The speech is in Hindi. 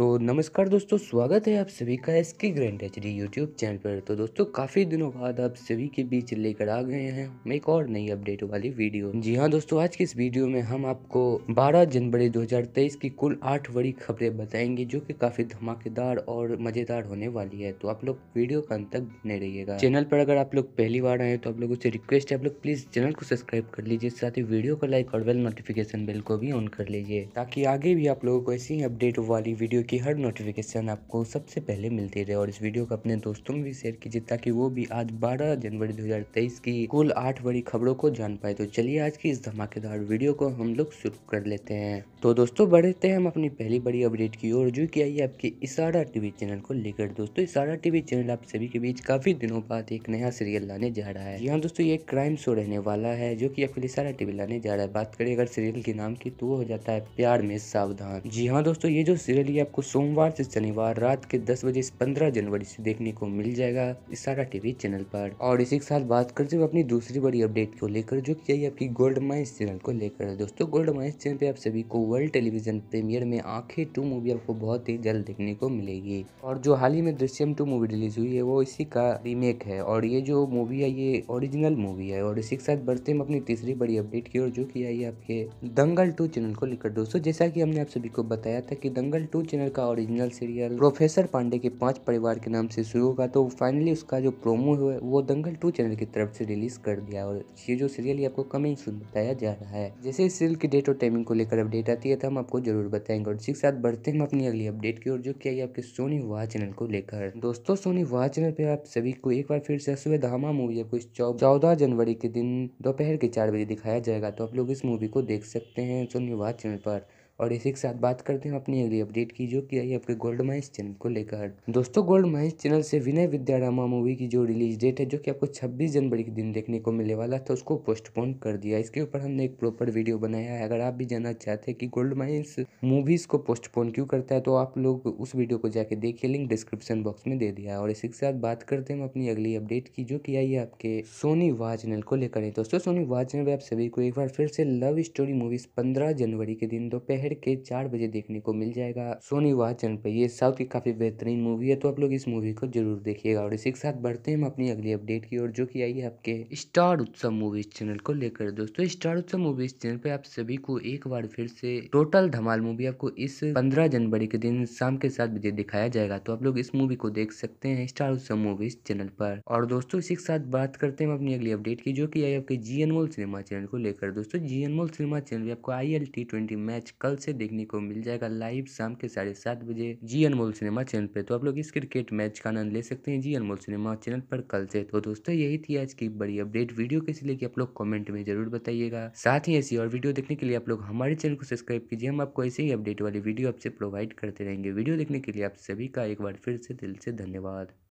तो नमस्कार दोस्तों स्वागत है आप सभी का S K grand H D YouTube channel पर तो दोस्तों काफ़ी दिनों बाद आप सभी के बीच लेकर आ गए हैं हम एक और नई अपडेट वाली वीडियो जी हाँ दोस्तों आज की इस वीडियो में हम आपको 12 जनवरी 2023 की कुल आठ बड़ी खबरें बताएंगे जो कि काफ़ी धमाकेदार और मज़ेदार होने वाली है तो आप लोग वीडियो का अंत तक बने रहिएगा चैनल पर अगर आप लोग पहली बार आए तो आप लोगों से रिक्वेस्ट है आप लोग प्लीज़ चैनल को सब्सक्राइब कर लीजिए साथ ही वीडियो को लाइक और बेल नोटिफिकेशन बिल को भी ऑन कर लीजिए ताकि आगे भी आप लोगों को ऐसी अपडेट वाली वीडियो की हर नोटिफिकेशन आपको सबसे पहले मिलती रहे और इस वीडियो को अपने दोस्तों में भी शेयर कीजिए ताकि वो भी आज 12 जनवरी 2023 की कुल आठ बड़ी खबरों को जान पाए तो चलिए आज की इस धमाकेदार वीडियो को हम लोग शुरू कर लेते हैं तो दोस्तों बढ़ते हैं हम अपनी पहली बड़ी अपडेट की ओर जो की आई है आपके इशारा टीवी चैनल को लेकर दोस्तों इशारा टीवी चैनल आप सभी के बीच काफी दिनों बाद एक नया सीरियल लाने जा रहा है यहाँ दोस्तों ये क्राइम शो रहने वाला है जो की आपके इशारा टीवी लाने जा रहा है बात करें अगर सीरियल के नाम की तो हो जाता है प्यार में सावधान जी हाँ दोस्तों ये जो सीरियल ये आपको आपको सोमवार से शनिवार रात के 10 बजे से 15 जनवरी से देखने को मिल जाएगा इशारा टीवी चैनल पर और इसी के साथ बात करते हुए अपनी दूसरी बड़ी अपडेट को लेकर जो की आपकी गोल्ड माइस चैनल को लेकर दोस्तों गोल्ड माइस चैनल पे आप सभी को वर्ल्ड टेलीविजन प्रीमियर में आंखें टू मूवी आपको बहुत ही जल्द देखने को मिलेगी और जो हाल ही में दृश्यम टू मूवी रिलीज हुई है वो इसी का रीमेक है और ये जो मूवी है ये ओरिजिनल मूवी है और इसी के साथ बढ़ते हैं अपनी तीसरी बड़ी अपडेट की और जो की आई आपके दंगल टू चैनल को लेकर दोस्तों जैसा कि हमने आप सभी को बताया था कि दंगल टू चैनल चैनल का ओरिजिनल सीरियल प्रोफेसर पांडे के पांच परिवार के नाम से शुरू होगा तो फाइनली उसका जो प्रोमो है वो दंगल टू चैनल की तरफ से रिलीज कर दिया और ये जो सीरियल ये आपको कमिंग सुन बताया जा रहा है जैसे इस सीरियल की डेट और टाइमिंग को लेकर अपडेट आती है तो हम आपको जरूर बताएंगे और इसी के साथ बढ़ते हम अपनी अगली अपडेट की ओर जो किया आपके सोनी वाह चैनल को लेकर दोस्तों सोनी वाह चैनल पर आप सभी को एक बार फिर से सुबह धामा मूवी आपको चौदह जनवरी के दिन दोपहर के चार बजे दिखाया जाएगा तो आप लोग इस मूवी को देख सकते हैं सोनी वाह चैनल पर और इसी के साथ बात करते हैं अपनी अगली अपडेट की जो कि आई आपके गोल्ड माइंस चैनल को लेकर दोस्तों गोल्ड माइंस चैनल से विनय विद्यारामा मूवी की जो रिलीज डेट है जो कि आपको छब्बीस जनवरी के दिन देखने को मिलने वाला था उसको पोस्टपोन कर दिया इसके ऊपर हमने एक प्रॉपर वीडियो बनाया है अगर आप भी जानना चाहते हैं कि गोल्ड माइंस मूवीज को पोस्टपोन क्यों करता है तो आप लोग उस वीडियो को जाके देखिए लिंक डिस्क्रिप्शन बॉक्स में दे दिया और इसी के साथ बात करते हैं अपनी अगली अपडेट की जो कि आई है आपके सोनी वाह चैनल को लेकर दोस्तों सोनी वाह चैनल आप सभी को एक बार फिर से लव स्टोरी मूवीज पंद्रह जनवरी के दिन दोपहर दोपहर के चार बजे देखने को मिल जाएगा सोनी चैनल पर ये साउथ की काफी बेहतरीन मूवी है तो आप लोग इस मूवी को जरूर देखिएगा और इसी के साथ बढ़ते हैं हम अपनी अगली अपडेट की ओर जो कि आई है आपके स्टार उत्सव मूवीज चैनल को लेकर दोस्तों स्टार उत्सव मूवीज चैनल पर आप सभी को एक बार फिर से टोटल धमाल मूवी आपको इस पंद्रह जनवरी के दिन शाम के सात बजे दिखाया जाएगा तो आप लोग इस मूवी को देख सकते हैं स्टार उत्सव मूवीज चैनल पर और दोस्तों इसी के साथ बात करते हैं अपनी अगली अपडेट की जो की आई आपके जी एनमोल सिनेमा चैनल को लेकर दोस्तों जी एनमोल सिनेमा चैनल भी आपको I L T twenty match कल से देखने को मिल जाएगा लाइव शाम के साढ़े सात बजे जी अनमोल सिनेमा चैनल पर तो आप लोग इस क्रिकेट मैच का आनंद ले सकते हैं जी अनमोल सिनेमा चैनल पर कल से तो दोस्तों यही थी आज की बड़ी अपडेट वीडियो कैसी लगी आप लोग कॉमेंट में जरूर बताइएगा साथ ही ऐसी और वीडियो देखने के लिए आप लोग हमारे चैनल को सब्सक्राइब कीजिए हम आपको ऐसे ही अपडेट वाली वीडियो आपसे प्रोवाइड करते रहेंगे वीडियो देखने के लिए आप सभी का एक बार फिर से दिल से धन्यवाद